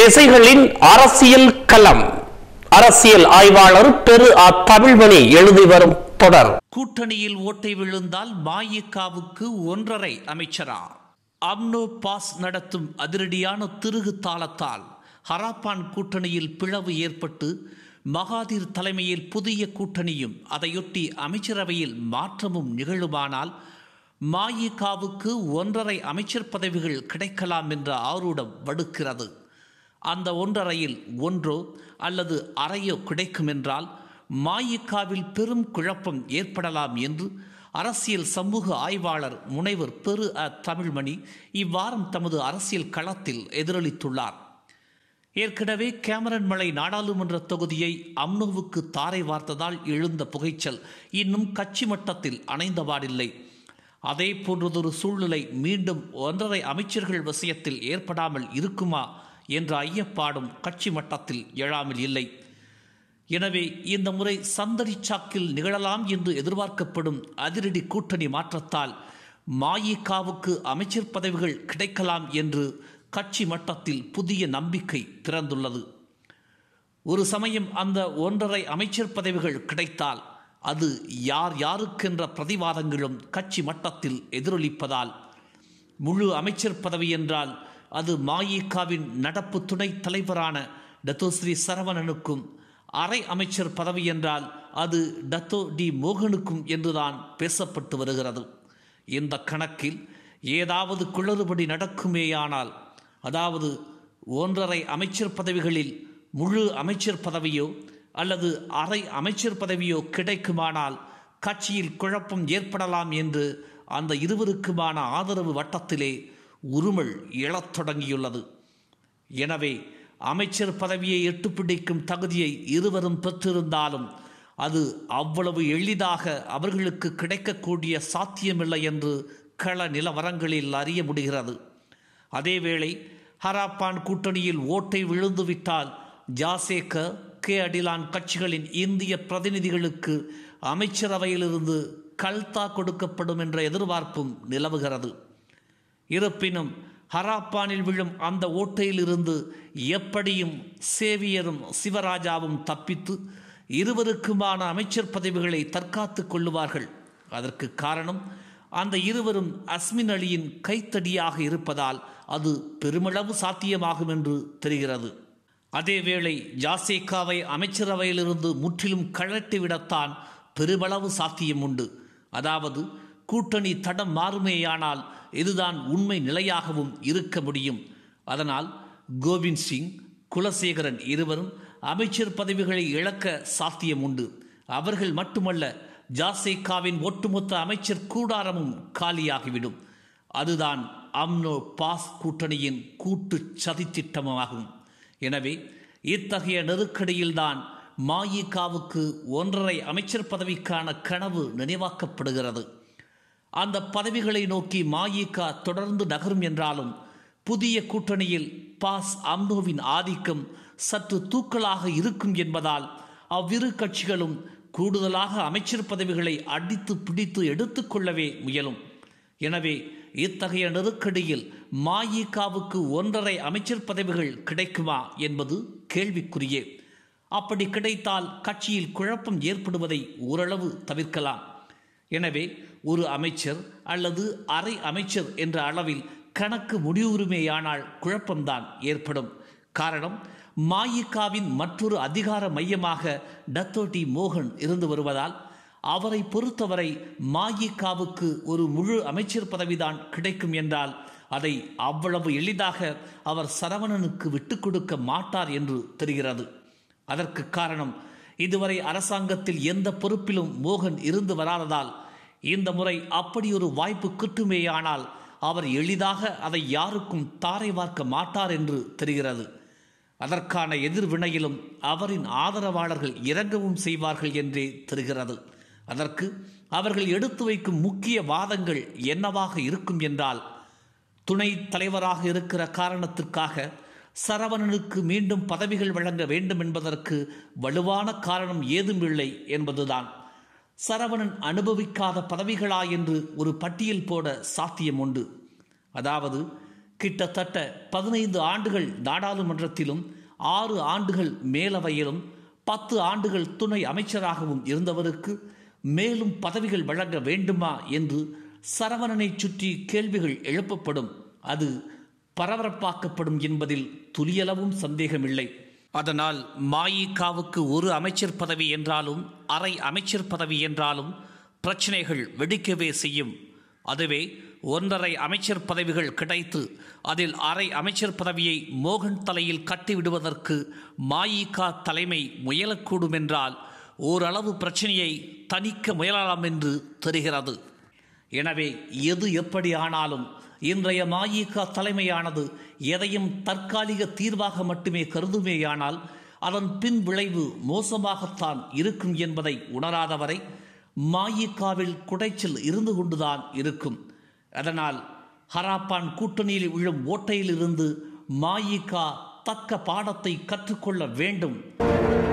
திசைகளின் அரசியல் களம் அரசியல் ஆய்வாளர் பெரு தமிழ்மணி எழுதி வரும் தொடர் கூட்டணியில் ஓட்டை விழுந்தால் மாயக்காவுக்கு ஒன்றரை அமைச்சரா அம்னோ பாஸ் நடத்தும் அதிரடியான திருகு தாளத்தால் ஹராப்பான் கூட்டணியில் பிளவு ஏற்பட்டு மகாதீர் தலைமையில் புதிய கூட்டணியும் அதையொட்டி அமைச்சரவையில் மாற்றமும் நிகழுமானால் மாயிகாவுக்கு ஒன்றரை அமைச்சர் பதவிகள் கிடைக்கலாம் என்ற ஆரூடம் வடுக்கிறது அந்த ஒன்றரையில் ஒன்றோ அல்லது அறையோ கிடைக்கும் என்றால் மாயிக்காவில் பெரும் குழப்பம் ஏற்படலாம் என்று அரசியல் சமூக ஆய்வாளர் முனைவர் பெரு அ தமிழ்மணி இவ்வாரம் தமது அரசியல் களத்தில் எதிரொலித்துள்ளார் ஏற்கனவே கேமரன் மலை நாடாளுமன்ற தொகுதியை அம்னோவுக்கு தாரை வார்த்ததால் எழுந்த புகைச்சல் இன்னும் கட்சி மட்டத்தில் அணைந்தவாடில்லை அதே போன்றதொரு சூழ்நிலை மீண்டும் ஒன்றரை அமைச்சர்கள் விஷயத்தில் ஏற்படாமல் இருக்குமா என்ற ஐயப்பாடும் கட்சி மட்டத்தில் எழாமல் இல்லை எனவே இந்த முறை சந்தடி சாக்கில் நிகழலாம் என்று எதிர்பார்க்கப்படும் அதிரடி கூட்டணி மாற்றத்தால் மாயிகாவுக்கு அமைச்சர் பதவிகள் கிடைக்கலாம் என்று கட்சி மட்டத்தில் புதிய நம்பிக்கை பிறந்துள்ளது ஒரு சமயம் அந்த ஒன்றரை அமைச்சர் பதவிகள் கிடைத்தால் அது யார் யாருக்கென்ற பிரதிவாதங்களும் கட்சி மட்டத்தில் எதிரொலிப்பதால் முழு அமைச்சர் பதவி என்றால் அது மாயிகாவின் நடப்பு துணைத் தலைவரான டத்தோஸ்ரீ சரவணனுக்கும் அரை அமைச்சர் பதவி என்றால் அது டத்தோ டி மோகனுக்கும் என்றுதான் பேசப்பட்டு வருகிறது இந்த கணக்கில் ஏதாவது குளறுபடி நடக்குமேயானால் அதாவது ஒன்றரை அமைச்சர் பதவிகளில் முழு அமைச்சர் பதவியோ அல்லது அரை அமைச்சர் பதவியோ கிடைக்குமானால் கட்சியில் குழப்பம் ஏற்படலாம் என்று அந்த இருவருக்குமான ஆதரவு வட்டத்திலே உருமல் எழத் தொடங்கியுள்ளது எனவே அமைச்சர் பதவியை எட்டுப்பிடிக்கும் தகுதியை இருவரும் பெற்றிருந்தாலும் அது அவ்வளவு எளிதாக அவர்களுக்கு கிடைக்கக்கூடிய சாத்தியமில்லை என்று கள நிலவரங்களில் அறிய முடிகிறது அதேவேளை ஹராப்பான் கூட்டணியில் ஓட்டை விழுந்துவிட்டால் ஜாசேக்க கே அடிலான் கட்சிகளின் இந்திய பிரதிநிதிகளுக்கு அமைச்சரவையிலிருந்து கல்தா கொடுக்கப்படும் என்ற எதிர்பார்ப்பும் நிலவுகிறது இருப்பினும் ஹராப்பானில் விழும் அந்த ஓட்டையிலிருந்து எப்படியும் சேவியரும் சிவராஜாவும் தப்பித்து இருவருக்குமான அமைச்சர் பதவிகளை தற்காத்து கொள்ளுவார்கள் அதற்கு காரணம் அந்த இருவரும் அஸ்மின் அலியின் கைத்தடியாக இருப்பதால் அது பெருமளவு சாத்தியமாகும் என்று தெரிகிறது அதேவேளை ஜாசேகாவை அமைச்சரவையிலிருந்து முற்றிலும் கழட்டிவிடத்தான் பெருமளவு சாத்தியம் உண்டு அதாவது கூட்டணி தடம் மாறுமேயானால் இதுதான் உண்மை நிலையாகவும் இருக்க முடியும் அதனால் கோவிந்த் சிங் குலசேகரன் இருவரும் அமைச்சர் பதவிகளை இழக்க சாத்தியம் உண்டு அவர்கள் மட்டுமல்ல ஜாசேகாவின் ஒட்டுமொத்த அமைச்சர் கூடாரமும் காலியாகிவிடும் அதுதான் அம்னோ பாஸ் கூட்டணியின் கூட்டு சதித்திட்டமாகும் எனவே இத்தகைய நெருக்கடியில்தான் மாயிகாவுக்கு ஒன்றரை அமைச்சர் பதவிக்கான கனவு நினைவாக்கப்படுகிறது அந்த பதவிகளை நோக்கி மாயிகா தொடர்ந்து நகரும் என்றாலும் புதிய கூட்டணியில் பாஸ் அம்னோவின் ஆதிக்கம் சற்று தூக்கலாக இருக்கும் என்பதால் அவ்விரு கட்சிகளும் கூடுதலாக அமைச்சர் பதவிகளை அடித்து பிடித்து எடுத்துக்கொள்ளவே முயலும் எனவே இத்தகைய நெருக்கடியில் மாயிகாவுக்கு ஒன்றரை அமைச்சர் பதவிகள் கிடைக்குமா என்பது கேள்விக்குரியே அப்படி கிடைத்தால் கட்சியில் குழப்பம் ஏற்படுவதை ஓரளவு தவிர்க்கலாம் எனவே ஒரு அமைச்சர் அல்லது அரை அமைச்சர் என்ற அளவில் கணக்கு முடிவுரிமையானால் குழப்பம்தான் ஏற்படும் காரணம் மாயிகாவின் மற்றொரு அதிகார மையமாக டத்தோட்டி மோகன் இருந்து வருவதால் அவரை பொறுத்தவரை மாயிகாவுக்கு ஒரு முழு அமைச்சர் பதவிதான் கிடைக்கும் என்றால் அதை அவ்வளவு எளிதாக அவர் சரவணனுக்கு விட்டு கொடுக்க மாட்டார் என்று தெரிகிறது அதற்கு காரணம் இதுவரை அரசாங்கத்தில் எந்த பொறுப்பிலும் மோகன் இருந்து வராததால் இந்த முறை அப்படியொரு வாய்ப்பு கிட்டுமேயானால் அவர் எளிதாக அதை யாருக்கும் தாரை வார்க்க மாட்டார் என்று தெரிகிறது அதற்கான எதிர்வினையிலும் அவரின் ஆதரவாளர்கள் இறங்கவும் செய்வார்கள் என்றே தெரிகிறது அதற்கு அவர்கள் எடுத்து வைக்கும் முக்கிய வாதங்கள் என்னவாக இருக்கும் என்றால் துணை தலைவராக இருக்கிற காரணத்திற்காக சரவணனுக்கு மீண்டும் பதவிகள் வழங்க வேண்டும் என்பதற்கு வலுவான காரணம் ஏதும் இல்லை என்பதுதான் சரவணன் அனுபவிக்காத பதவிகளா என்று ஒரு பட்டியல் போட சாத்தியம் உண்டு அதாவது கிட்டத்தட்ட பதினைந்து ஆண்டுகள் நாடாளுமன்றத்திலும் ஆறு ஆண்டுகள் மேலவையிலும் பத்து ஆண்டுகள் துணை அமைச்சராகவும் இருந்தவருக்கு மேலும் பதவிகள் வழங்க வேண்டுமா என்று சரவணனை சுற்றி கேள்விகள் எழுப்பப்படும் அது பரபரப்பாக்கப்படும் என்பதில் துளியளவும் சந்தேகமில்லை அதனால் மாயிகாவுக்கு ஒரு அமைச்சர் பதவி என்றாலும் அரை அமைச்சர் பதவி என்றாலும் பிரச்சனைகள் வெடிக்கவே செய்யும் அதுவே ஒன்றரை அமைச்சர் பதவிகள் கிடைத்து அதில் அரை அமைச்சர் பதவியை மோகன் தலையில் கட்டிவிடுவதற்கு மாயிகா தலைமை முயலக்கூடும் என்றால் ஓரளவு பிரச்சனையை தணிக்க முயலலாம் என்று தெரிகிறது எனவே எது எப்படி ஆனாலும் இன்றைய மாயிக தலைமையானது எதையும் தற்காலிக தீர்வாக மட்டுமே கருதுமேயானால் அதன் பின் விளைவு மோசமாகத்தான் இருக்கும் என்பதை உணராதவரை மாயிக்காவில் குடைச்சல் இருந்து கொண்டுதான் இருக்கும் அதனால் ஹராப்பான் கூட்டணியில் விழும் ஓட்டையிலிருந்து மாயிக்கா தக்க பாடத்தை கற்றுக்கொள்ள வேண்டும்